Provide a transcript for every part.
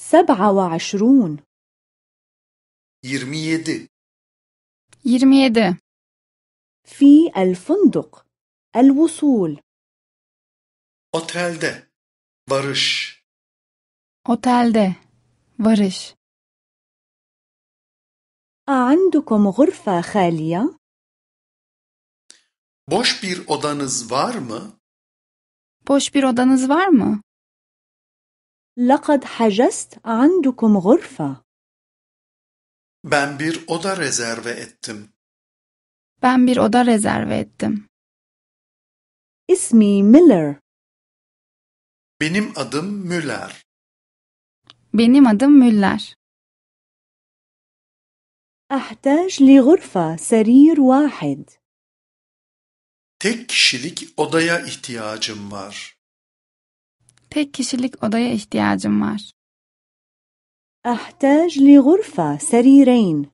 سبعة وعشرون يرميد يرميد في الفندق الوصول Otelde varış. Otelde varış. عندكم غرفة خالية؟ Boş bir odanız var mı? Boş bir odanız var mı? لقد حجزت عندكم غرفة. Ben bir oda rezerve ettim. Ben bir oda rezerve ettim. İsmi Miller. Benim adım Müller. Benim adım Müller. أحتاج لغرفة سرير واحد. Tek kişilik odaya ihtiyacım var. Tek kişilik odaya ihtiyacım var. أحتاج لغرفة سريرين.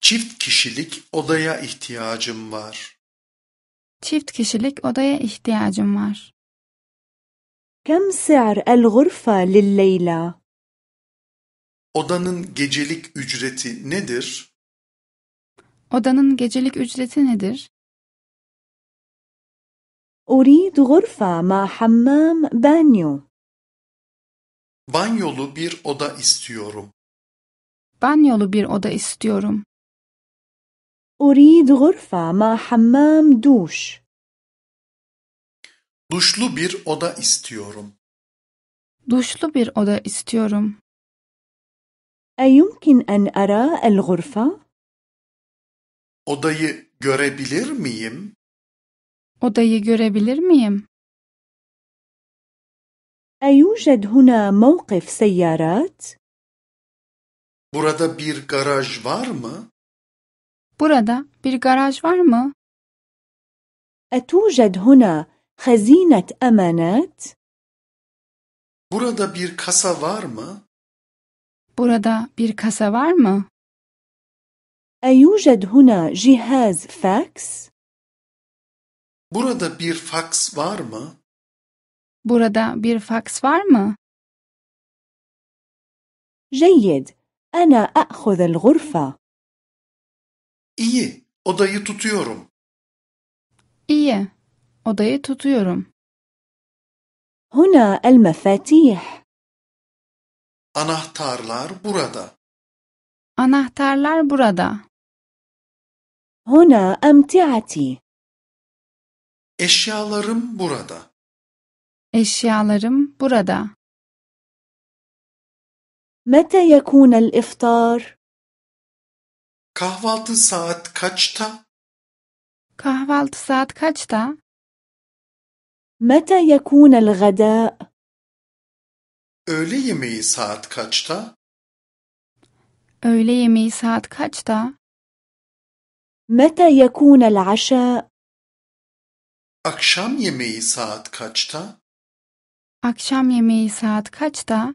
Çift kişilik odaya ihtiyacım var. Çift kişilik odaya ihtiyacım var. كم سعر الغرفة للليلة؟ Odanın gecelik ücreti nedir? Odanın gecelik ücreti nedir? أريد غرفة مع حمام بانيو. Banyolu bir oda istiyorum. Banyolu bir oda istiyorum. أريد غرفة مع حمام دوش. Duşlu bir oda istiyorum. Duşlu bir oda istiyorum. أيمكن أن أرى الغرفة؟ Odayı görebilir miyim? Odayı görebilir miyim? أيوجد huna موقف سيارات؟ Burada bir garaj var mı? Burada bir garaj var mı? أتوجد huna hazinet emanet? Burada bir kasa var mı? Burada bir kasa var mı? أيوجد huna cihaz فاكس؟ Burada bir faks var mı? Burada bir faks var mı? جيد. أنا أأخذ الغرفة. İyi, odayı tutuyorum. İyi, odayı tutuyorum. هنا المفاتيح. Anahtarlar burada. Anahtarlar burada. هنا أمتعتي. Eşyalarım burada. Eşyalarım burada. متى يكون iftar. Kahvaltı saat kaçta? Kahvaltı saat kaçta? متى يكون الغداء؟ Öğle yemeği saat kaçta? Öğle yemeği saat kaçta? متى يكون العشاء؟ Akşam yemeği saat kaçta? Akşam yemeği saat kaçta?